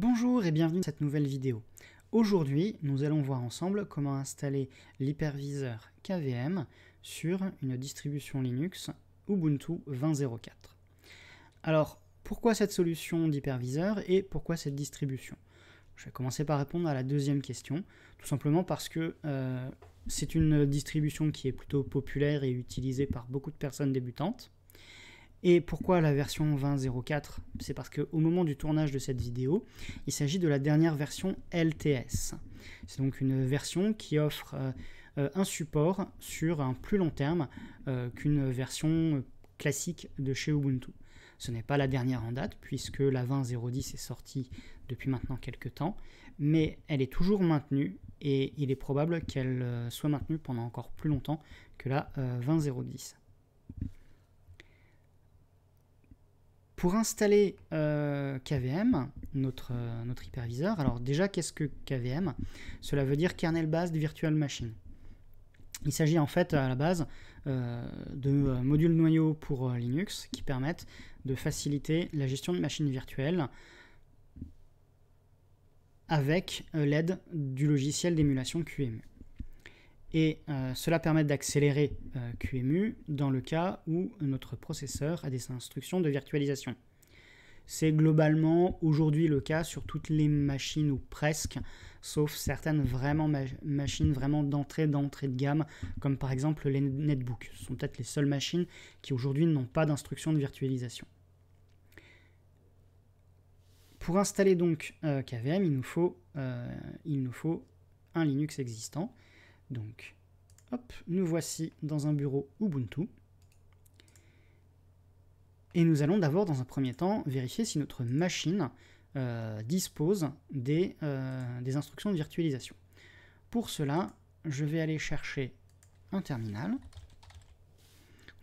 Bonjour et bienvenue dans cette nouvelle vidéo. Aujourd'hui, nous allons voir ensemble comment installer l'hyperviseur KVM sur une distribution Linux Ubuntu 20.04. Alors, pourquoi cette solution d'hyperviseur et pourquoi cette distribution Je vais commencer par répondre à la deuxième question, tout simplement parce que euh, c'est une distribution qui est plutôt populaire et utilisée par beaucoup de personnes débutantes. Et pourquoi la version 20.04 C'est parce qu'au moment du tournage de cette vidéo, il s'agit de la dernière version LTS. C'est donc une version qui offre euh, euh, un support sur un plus long terme euh, qu'une version classique de chez Ubuntu. Ce n'est pas la dernière en date, puisque la 20.010 est sortie depuis maintenant quelques temps, mais elle est toujours maintenue et il est probable qu'elle soit maintenue pendant encore plus longtemps que la 20.010. Pour installer euh, KVM, notre, euh, notre hyperviseur, alors déjà, qu'est-ce que KVM Cela veut dire Kernel Based Virtual Machine. Il s'agit en fait à la base euh, de modules noyaux pour Linux qui permettent de faciliter la gestion de machines virtuelles avec l'aide du logiciel d'émulation QEMU et euh, cela permet d'accélérer euh, QMU QEMU dans le cas où notre processeur a des instructions de virtualisation. C'est globalement aujourd'hui le cas sur toutes les machines ou presque, sauf certaines vraiment machines vraiment d'entrée d'entrée de gamme, comme par exemple les netbooks. Ce sont peut-être les seules machines qui aujourd'hui n'ont pas d'instructions de virtualisation. Pour installer donc euh, KVM, il nous faut un Linux existant donc, hop, nous voici dans un bureau Ubuntu. Et nous allons d'abord, dans un premier temps, vérifier si notre machine euh, dispose euh, des, instructions de virtualisation. Pour cela, je vais aller chercher un terminal.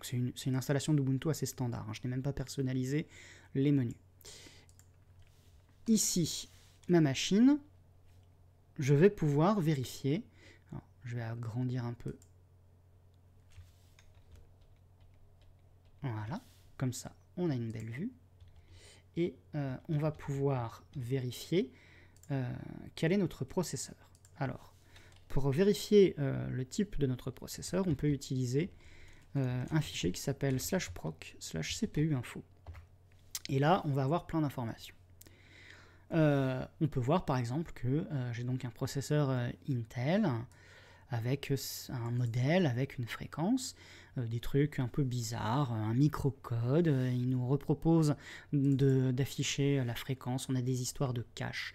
C'est une, installation d'Ubuntu assez standard. Hein. Je n'ai même pas personnalisé les menus. Ici, ma machine, je vais pouvoir vérifier je vais agrandir un peu. Voilà, comme ça, on a une belle vue. Et euh, on va pouvoir vérifier euh, quel est notre processeur. Alors, pour vérifier euh, le type de notre processeur, on peut utiliser un fichier qui s'appelle slash proc slash cpu info. Et là, on va avoir plein d'informations. on peut voir par exemple que j'ai donc un processeur Intel, avec un modèle, avec une fréquence, euh, des trucs un peu bizarres, euh, un microcode, euh, il nous repropose d'afficher la fréquence, on a des histoires de cache,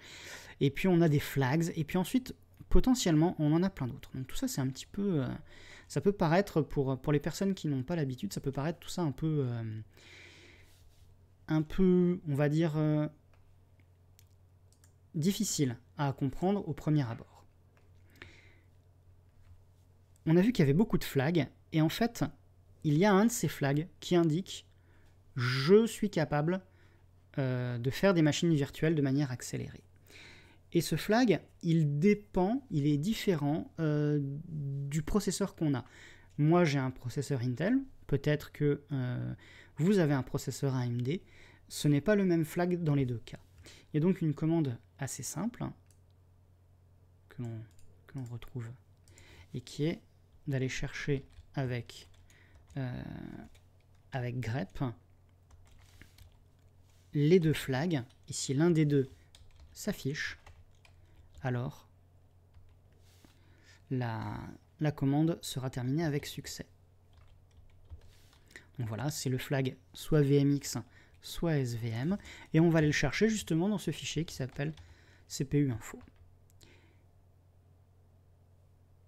et puis on a des flags, et puis ensuite potentiellement on en a plein d'autres. Donc tout ça c'est un petit peu... ça peut paraître, pour, pour les personnes qui n'ont pas l'habitude, ça peut paraître tout ça un peu... un peu, on va dire difficile à comprendre au premier abord on a vu qu'il y avait beaucoup de flags, et en fait, il y a un de ces flags qui indique je suis capable euh, de faire des machines virtuelles de manière accélérée. Et ce flag, il dépend, il est différent euh, du processeur qu'on a. Moi, j'ai un processeur Intel, peut-être que euh, vous avez un processeur AMD. Ce n'est pas le même flag dans les deux cas. Il y a donc une commande assez simple hein, que l'on retrouve et qui est d'aller chercher avec, euh, avec grep les deux flags. Et si l'un des deux s'affiche, alors la, la commande sera terminée avec succès. Donc voilà, c'est le flag soit VMX, soit SVM. Et on va aller le chercher justement dans ce fichier qui s'appelle CPU info.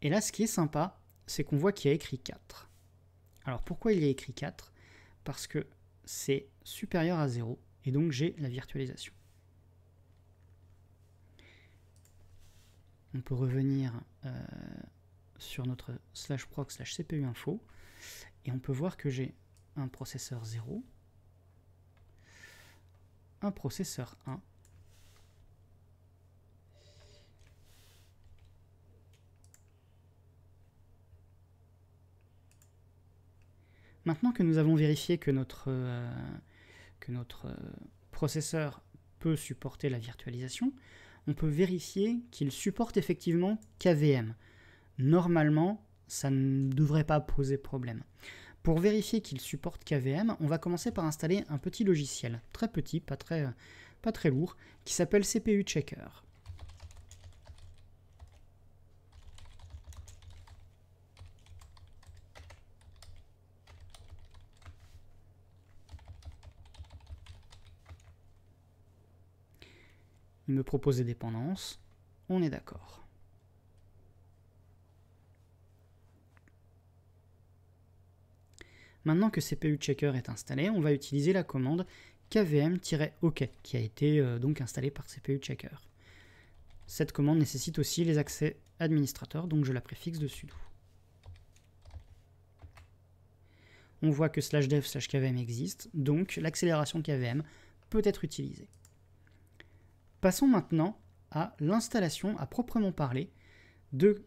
Et là, ce qui est sympa, c'est qu'on voit qu'il y a écrit 4. Alors pourquoi il y a écrit 4 Parce que c'est supérieur à 0 et donc j'ai la virtualisation. On peut revenir euh, sur notre slash proc slash cpu info et on peut voir que j'ai un processeur 0, un processeur 1 maintenant que nous avons vérifié que notre, euh, que notre euh, processeur peut supporter la virtualisation, on peut vérifier qu'il supporte effectivement KVM. Normalement, ça ne devrait pas poser problème. Pour vérifier qu'il supporte KVM, on va commencer par installer un petit logiciel, très petit, pas très, pas très lourd, qui s'appelle CPU Checker. Il me propose des dépendances. On est d'accord. Maintenant que CPU Checker est installé, on va utiliser la commande kvm-ok qui a été euh, donc installée par CPU Checker. Cette commande nécessite aussi les accès administrateurs, donc je la préfixe de sudo. On voit que slash dev slash kvm existe, donc l'accélération kvm peut être utilisée. Passons maintenant à l'installation à proprement parler de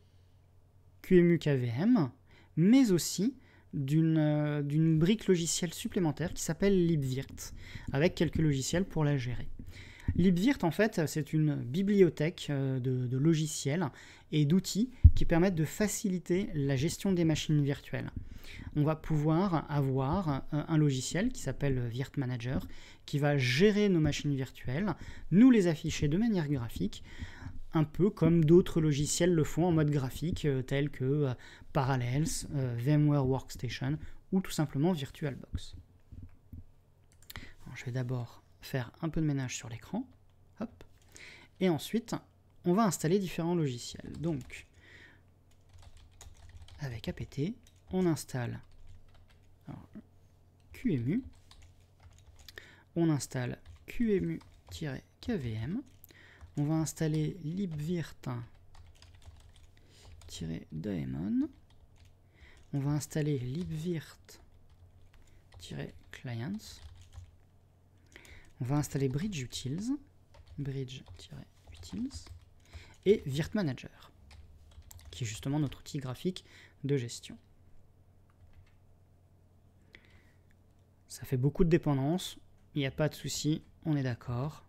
QEMU KVM, mais aussi euh, d'une brique logicielle supplémentaire qui s'appelle libvirt, avec quelques logiciels pour la gérer. Libvirt, en fait, c'est une bibliothèque euh, de logiciels et d'outils qui permettent de faciliter la gestion des machines virtuelles. On va pouvoir avoir euh, un logiciel qui s'appelle Virt Manager qui va gérer nos machines virtuelles, nous les afficher de manière graphique, un peu comme d'autres logiciels le font en mode graphique, euh, tels que euh, Parallels, VMware Workstation ou tout simplement VirtualBox. je vais d'abord faire un peu de ménage sur l'écran. Et ensuite, on va installer différents logiciels. Donc, avec apt, on installe QEMU, QMU, on installe qemu kvm on va installer libvirt-daemon, on va installer libvirt-clients, on va installer bridge utils, bridge-utils, et virt manager, qui est justement notre outil graphique de gestion. Ça fait beaucoup de dépendances, il n'y a pas de souci, on est d'accord.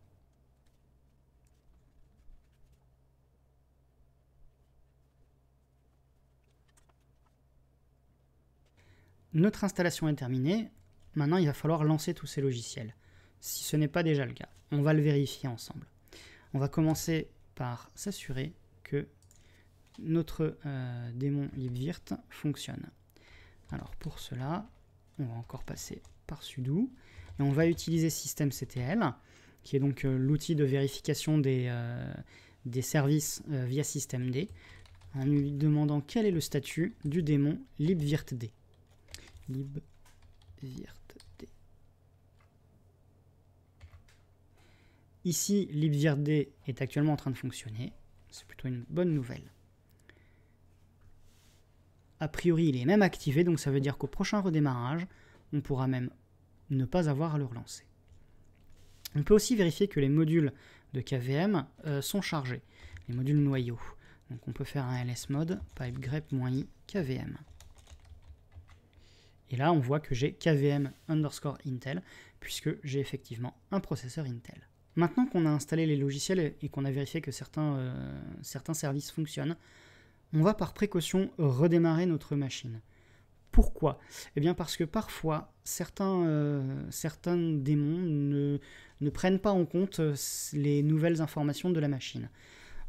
Notre installation est terminée, maintenant il va falloir lancer tous ces logiciels, si ce n'est pas déjà le cas. On va le vérifier ensemble. On va commencer par s'assurer que notre euh, démon libvirt fonctionne. Alors pour cela, on va encore passer par sudo et on va utiliser systemctl qui est donc euh, l'outil de vérification des, euh, des services via systemd en lui demandant quel est le statut du démon libvirtd. libvirtd. Ici, libvirtd est actuellement en train de fonctionner. C'est plutôt une bonne nouvelle. A priori, il est même activé, donc ça veut dire qu'au prochain redémarrage, on pourra même ne pas avoir à le relancer. On peut aussi vérifier que les modules de KVM euh, sont chargés, les modules noyaux. Donc on peut faire un lsmod pipe grep-i kvm. Et là, on voit que j'ai kvm underscore intel, puisque j'ai effectivement un processeur Intel. Maintenant qu'on a installé les logiciels et qu'on a vérifié que certains, euh, certains services fonctionnent, on va par précaution redémarrer notre machine. Pourquoi Eh bien parce que parfois, certains, euh, certains démons ne, prennent pas en compte euh, les nouvelles informations de la machine.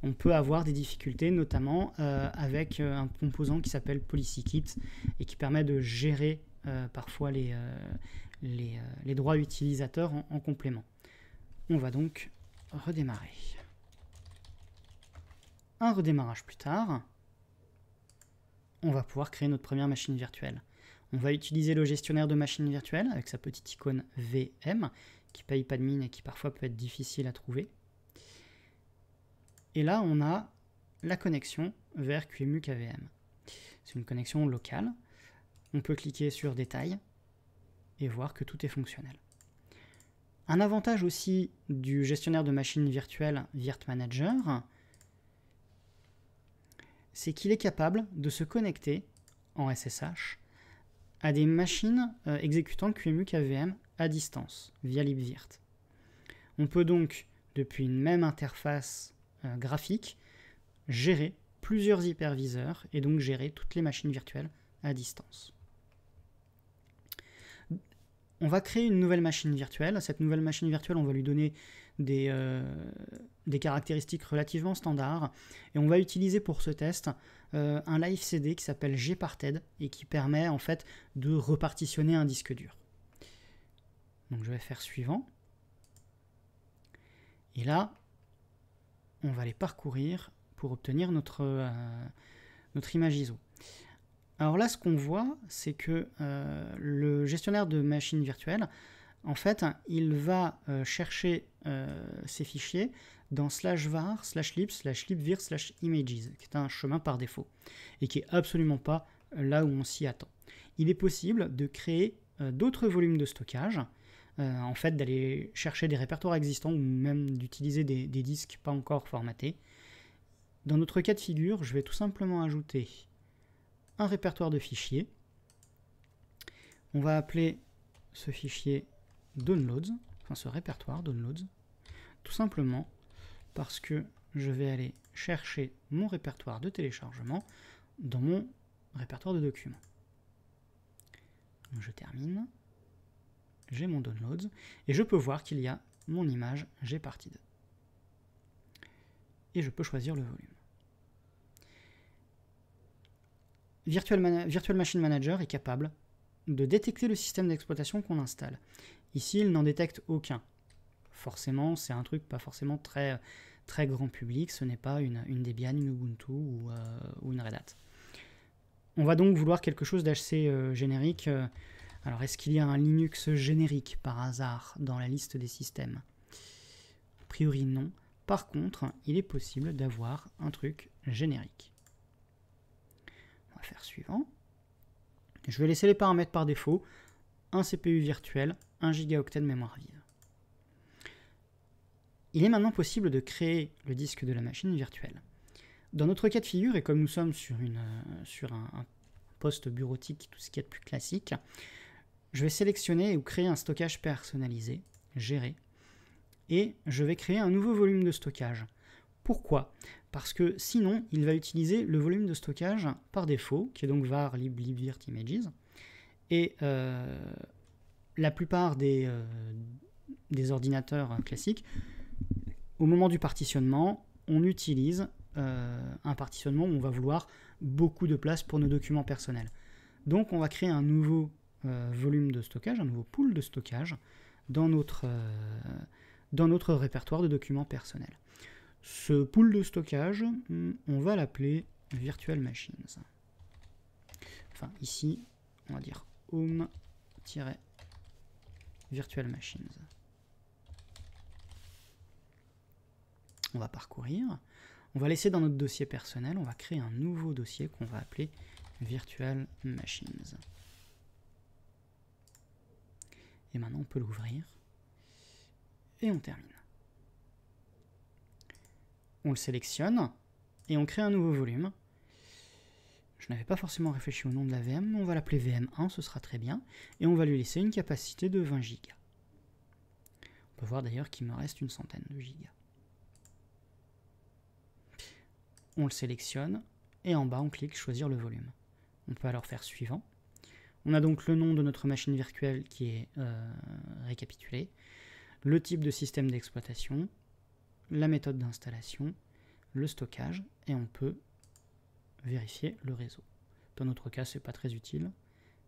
On peut avoir des difficultés, notamment euh, avec un composant qui s'appelle PolicyKit et qui permet de gérer parfois les, les, droits utilisateurs en complément. On va donc redémarrer. Un redémarrage plus tard on va pouvoir créer notre première machine virtuelle. On va utiliser le gestionnaire de machines virtuelles avec sa petite icône VM qui paye pas de mine et qui parfois peut être difficile à trouver. Et là, on a la connexion vers QEMU KVM. C'est une connexion locale. On peut cliquer sur Détails et voir que tout est fonctionnel. Un avantage aussi du gestionnaire de machines virtuelles Virt Manager, c'est qu'il est capable de se connecter en SSH à des machines euh, exécutant le QEMU KVM à distance via libvirt. On peut donc, depuis une même interface euh, graphique, gérer plusieurs hyperviseurs et donc gérer toutes les machines virtuelles à distance. On va créer une nouvelle machine virtuelle. Cette nouvelle machine virtuelle, on va lui donner des, euh, des caractéristiques relativement standards. Et on va utiliser pour ce test euh, un live CD qui s'appelle Gparted et qui permet en fait de repartitionner un disque dur. Donc je vais faire suivant. Et là, on va les parcourir pour obtenir notre, euh, notre image ISO. Alors là, ce qu'on voit, c'est que le gestionnaire de machines virtuelles, en fait, il va chercher euh, ces fichiers dans slash var, slash lib, slash libvir, slash images, qui est un chemin par défaut et qui est absolument pas là où on s'y attend. Il est possible de créer euh, d'autres volumes de stockage, euh, en fait d'aller chercher des répertoires existants ou même d'utiliser des, des, disques pas encore formatés. Dans notre cas de figure, je vais tout simplement ajouter un répertoire de fichiers. On va appeler ce fichier downloads ce répertoire downloads, tout simplement parce que je vais aller chercher mon répertoire de téléchargement dans mon répertoire de documents. je termine, j'ai mon downloads et je peux voir qu'il y a mon image j'ai Et je peux choisir le volume. Virtual Machine Manager est capable de détecter le système d'exploitation qu'on installe Ici, il n'en détecte aucun. Forcément, c'est un truc pas forcément très, très grand public, ce n'est pas une, une, Debian, une Ubuntu ou, euh, une Red Hat. On va donc vouloir quelque chose d'assez euh, générique. Euh, alors, est-ce qu'il y a un Linux générique par hasard dans la liste des systèmes A priori, non. Par contre, il est possible d'avoir un truc générique. On va faire suivant. Je vais laisser les paramètres par défaut. Un CPU virtuel, 1 gigaoctet de mémoire vive. Il est maintenant possible de créer le disque de la machine virtuelle. Dans notre cas de figure, et comme nous sommes sur, une, euh, sur un, poste bureautique, tout ce qui est plus classique, je vais sélectionner ou créer un stockage personnalisé, géré, et je vais créer un nouveau volume de stockage. Pourquoi Parce que sinon, il va utiliser le volume de stockage par défaut, qui est donc var lib libvirt images, et euh, la plupart euh, des, ordinateurs classiques, au moment du partitionnement, on utilise euh, un partitionnement où on va vouloir beaucoup de place pour nos documents personnels. Donc on va créer un nouveau euh, volume de stockage, un nouveau pool de stockage dans notre, dans notre répertoire de documents personnels. Ce pool de stockage, on va l'appeler Virtual Machines. Enfin ici, on va dire home Virtual Machines. On va parcourir. On va laisser dans notre dossier personnel, on va créer un nouveau dossier qu'on va appeler Virtual Machines. Et maintenant, on peut l'ouvrir. Et on termine. On le sélectionne et on crée un nouveau volume je n'avais pas forcément réfléchi au nom de la VM, mais on va l'appeler VM1, ce sera très bien. Et on va lui laisser une capacité de 20 Go. On peut voir d'ailleurs qu'il me reste une centaine de gigas. On le sélectionne, et en bas on clique choisir le volume. On peut alors faire suivant. On a donc le nom de notre machine virtuelle qui est euh, récapitulé, le type de système d'exploitation, la méthode d'installation, le stockage, et on peut vérifier le réseau. Dans notre cas, ce n'est pas très utile.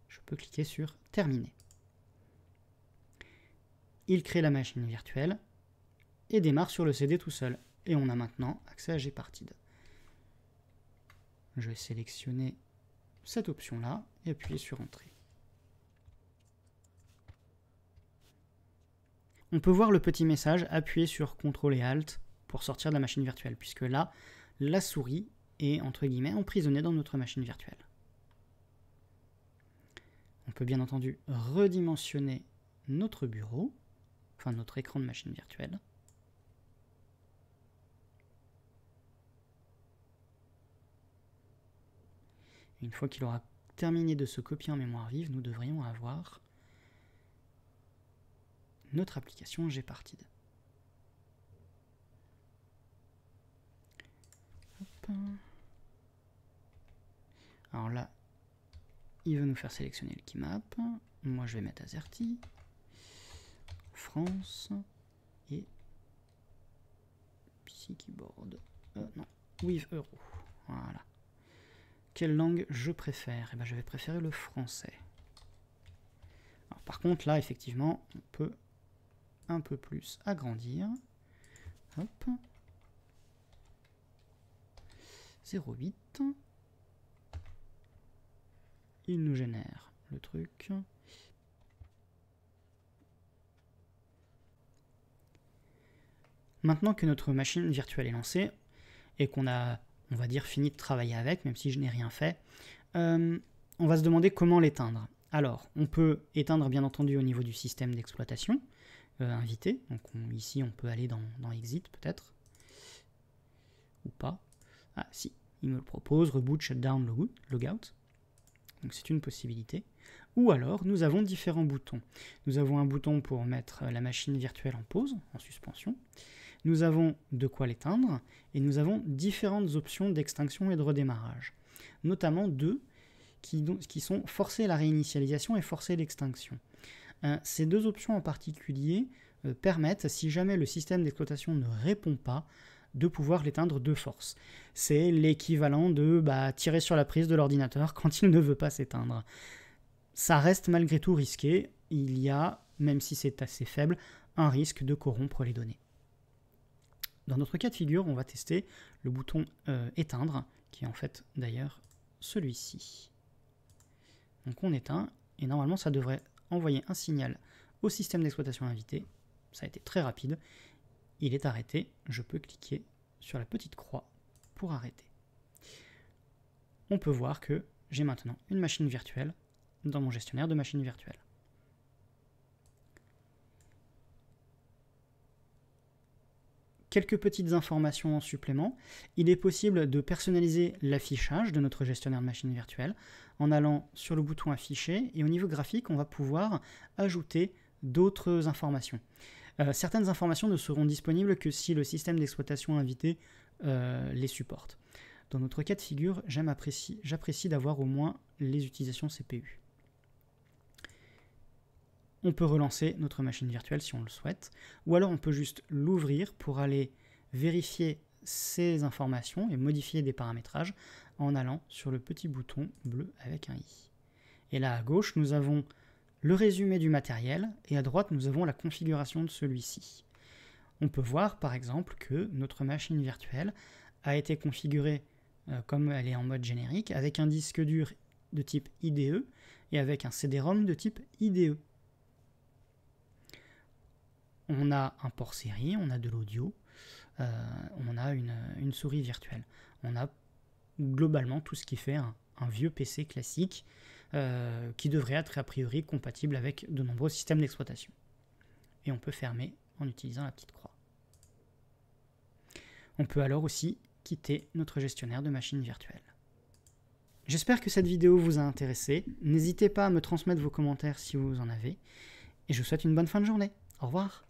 Je peux cliquer sur Terminer. Il crée la machine virtuelle et démarre sur le CD tout seul. Et on a maintenant accès à Gparted. Je vais sélectionner cette option-là et appuyer sur Entrée. On peut voir le petit message appuyer sur CTRL et ALT pour sortir de la machine virtuelle, puisque là, la souris et, entre guillemets, emprisonné dans notre machine virtuelle. On peut bien entendu redimensionner notre bureau, enfin notre écran de machine virtuelle. Une fois qu'il aura terminé de se copier en mémoire vive, nous devrions avoir notre application Gparted. Hop. Alors là, il veut nous faire sélectionner le keymap. Moi, je vais mettre AZERTY. France. Et PC Keyboard. Euh, non, with Euro. Voilà. Quelle langue je préfère eh ben, Je vais préférer le français. par contre, là, effectivement, on peut un peu plus agrandir. Hop. 0,8 il nous génère le truc. Maintenant que notre machine virtuelle est lancée et qu'on a, on va dire, fini de travailler avec, même si je n'ai rien fait, euh, on va se demander comment l'éteindre. Alors, on peut éteindre bien entendu au niveau du système d'exploitation euh, invité. Donc ici, on peut aller dans, dans Exit peut-être. Ou pas. Ah si, il me le propose, reboot, shutdown, logout donc c'est une possibilité. Ou alors, nous avons différents boutons. Nous avons un bouton pour mettre euh, la machine virtuelle en pause, en suspension. Nous avons de quoi l'éteindre. Et nous avons différentes options d'extinction et de redémarrage. Notamment deux qui, sont forcer la réinitialisation et forcer l'extinction. Euh, ces deux options en particulier euh, permettent, si jamais le système d'exploitation ne répond pas, de pouvoir l'éteindre de force. C'est l'équivalent de bah, tirer sur la prise de l'ordinateur quand il ne veut pas s'éteindre. Ça reste malgré tout risqué, il y a, même si c'est assez faible, un risque de corrompre les données. Dans notre cas de figure, on va tester le bouton euh, éteindre, qui est en fait d'ailleurs celui-ci. Donc on éteint, et normalement ça devrait envoyer un signal au système d'exploitation invité, ça a été très rapide, il est arrêté. Je peux cliquer sur la petite croix pour arrêter. On peut voir que j'ai maintenant une machine virtuelle dans mon gestionnaire de machines virtuelles. Quelques petites informations en supplément. Il est possible de personnaliser l'affichage de notre gestionnaire de machines virtuelles en allant sur le bouton afficher et au niveau graphique, on va pouvoir ajouter d'autres informations. Euh, certaines informations ne seront disponibles que si le système d'exploitation invité euh, les supporte. Dans notre cas de figure, j'apprécie d'avoir au moins les utilisations CPU. On peut relancer notre machine virtuelle si on le souhaite, ou alors on peut juste l'ouvrir pour aller vérifier ces informations et modifier des paramétrages en allant sur le petit bouton bleu avec un i. Et là à gauche, nous avons le résumé du matériel et à droite nous avons la configuration de celui-ci. On peut voir par exemple que notre machine virtuelle a été configurée euh, comme elle est en mode générique avec un disque dur de type IDE et avec un CD-ROM de type IDE. On a un port série, on a de l'audio, euh, on a une, souris virtuelle. On a globalement tout ce qui fait un vieux PC classique euh, qui devrait être a priori compatible avec de nombreux systèmes d'exploitation. Et on peut fermer en utilisant la petite croix. On peut alors aussi quitter notre gestionnaire de machines virtuelles. J'espère que cette vidéo vous a intéressé. N'hésitez pas à me transmettre vos commentaires si vous en avez. Et je vous souhaite une bonne fin de journée. Au revoir